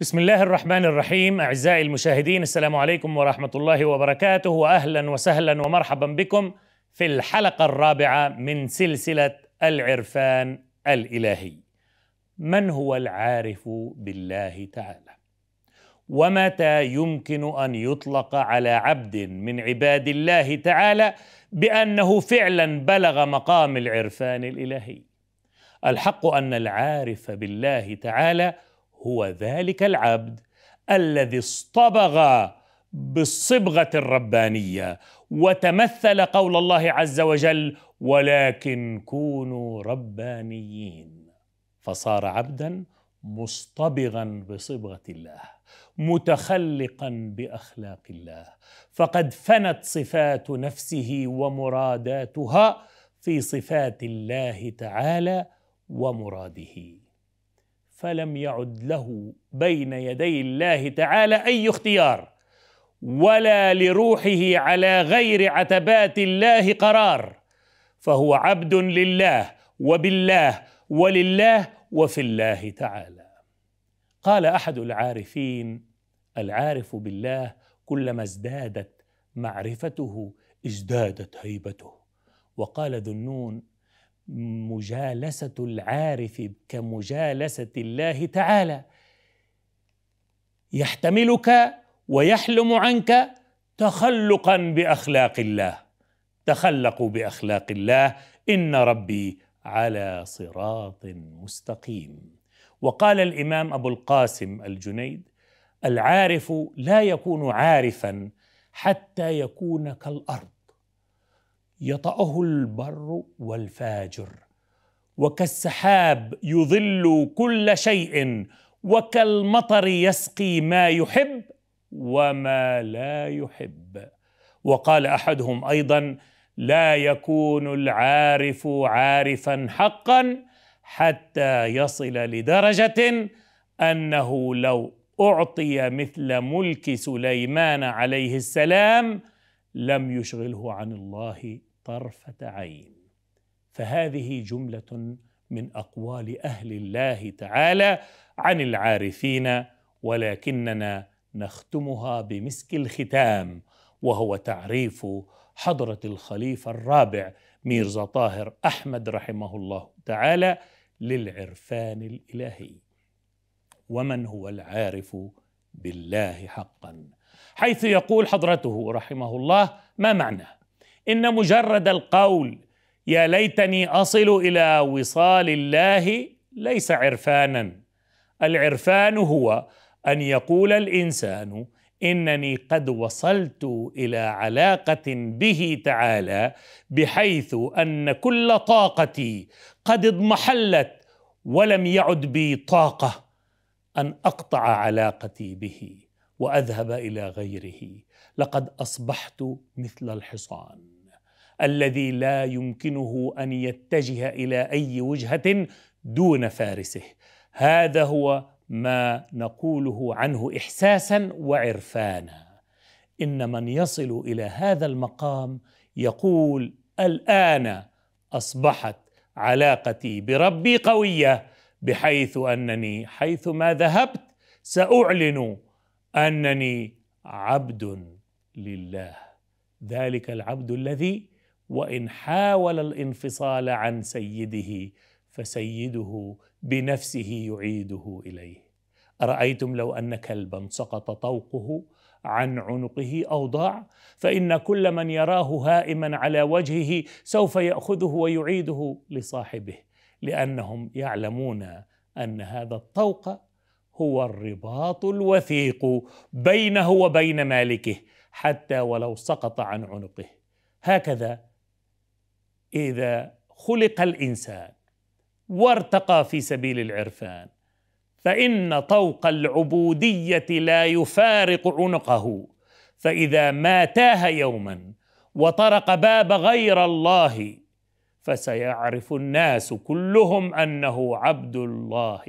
بسم الله الرحمن الرحيم اعزائي المشاهدين السلام عليكم ورحمه الله وبركاته واهلا وسهلا ومرحبا بكم في الحلقه الرابعه من سلسله العرفان الالهي. من هو العارف بالله تعالى؟ ومتى يمكن ان يطلق على عبد من عباد الله تعالى بانه فعلا بلغ مقام العرفان الالهي؟ الحق ان العارف بالله تعالى هو ذلك العبد الذي اصطبغ بالصبغه الربانيه وتمثل قول الله عز وجل ولكن كونوا ربانيين فصار عبدا مصطبغا بصبغه الله متخلقا باخلاق الله فقد فنت صفات نفسه ومراداتها في صفات الله تعالى ومراده فلم يعد له بين يدي الله تعالى اي اختيار ولا لروحه على غير عتبات الله قرار فهو عبد لله وبالله ولله وفي الله تعالى قال احد العارفين العارف بالله كلما ازدادت معرفته ازدادت هيبته وقال ذو النون مجالسه العارف كمجالسه الله تعالى يحتملك ويحلم عنك تخلقا باخلاق الله تخلقوا باخلاق الله ان ربي على صراط مستقيم وقال الامام ابو القاسم الجنيد العارف لا يكون عارفا حتى يكون كالارض يطأه البر والفاجر وكالسحاب يظل كل شيء وكالمطر يسقي ما يحب وما لا يحب وقال احدهم ايضا لا يكون العارف عارفا حقا حتى يصل لدرجه انه لو اعطي مثل ملك سليمان عليه السلام لم يشغله عن الله طرفه عين فهذه جمله من اقوال اهل الله تعالى عن العارفين ولكننا نختمها بمسك الختام وهو تعريف حضره الخليفه الرابع ميرزا طاهر احمد رحمه الله تعالى للعرفان الالهي ومن هو العارف بالله حقا حيث يقول حضرته رحمه الله ما معناه ان مجرد القول يا ليتني اصل الى وصال الله ليس عرفانا العرفان هو ان يقول الانسان انني قد وصلت الى علاقه به تعالى بحيث ان كل طاقتي قد اضمحلت ولم يعد بي طاقه ان اقطع علاقتي به واذهب الى غيره لقد اصبحت مثل الحصان الذي لا يمكنه ان يتجه الى اي وجهه دون فارسه هذا هو ما نقوله عنه احساسا وعرفانا ان من يصل الى هذا المقام يقول الان اصبحت علاقتي بربي قويه بحيث انني حيثما ذهبت ساعلن انني عبد لله ذلك العبد الذي وان حاول الانفصال عن سيده فسيده بنفسه يعيده اليه ارايتم لو ان كلبا سقط طوقه عن عنقه او ضاع فان كل من يراه هائما على وجهه سوف ياخذه ويعيده لصاحبه لانهم يعلمون ان هذا الطوق هو الرباط الوثيق بينه وبين مالكه حتى ولو سقط عن عنقه هكذا اذا خلق الانسان وارتقى في سبيل العرفان فان طوق العبوديه لا يفارق عنقه فاذا ما تاه يوما وطرق باب غير الله فسيعرف الناس كلهم انه عبد الله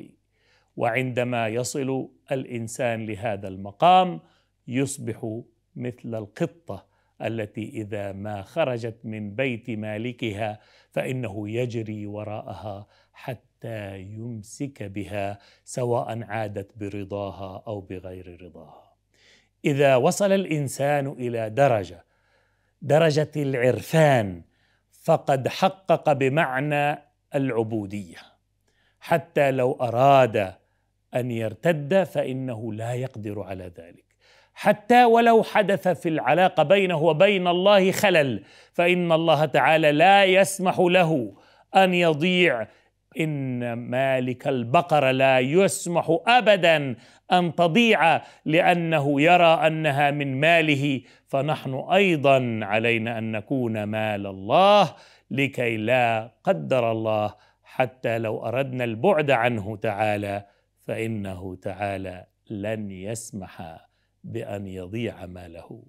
وعندما يصل الانسان لهذا المقام يصبح مثل القطه التي اذا ما خرجت من بيت مالكها فانه يجري وراءها حتى يمسك بها سواء عادت برضاها او بغير رضاها اذا وصل الانسان الى درجه درجه العرفان فقد حقق بمعنى العبوديه حتى لو اراد ان يرتد فانه لا يقدر على ذلك حتى ولو حدث في العلاقه بينه وبين الله خلل فان الله تعالى لا يسمح له ان يضيع ان مالك البقره لا يسمح ابدا ان تضيع لانه يرى انها من ماله فنحن ايضا علينا ان نكون مال الله لكي لا قدر الله حتى لو اردنا البعد عنه تعالى فانه تعالى لن يسمح بان يضيع ماله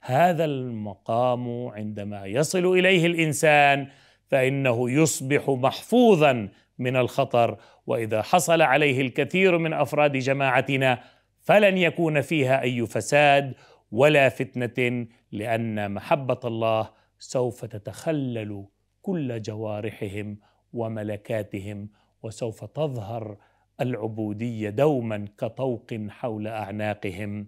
هذا المقام عندما يصل اليه الانسان فانه يصبح محفوظا من الخطر واذا حصل عليه الكثير من افراد جماعتنا فلن يكون فيها اي فساد ولا فتنه لان محبه الله سوف تتخلل كل جوارحهم وملكاتهم وسوف تظهر العبوديه دوما كطوق حول اعناقهم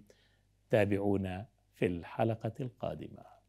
تابعونا في الحلقه القادمه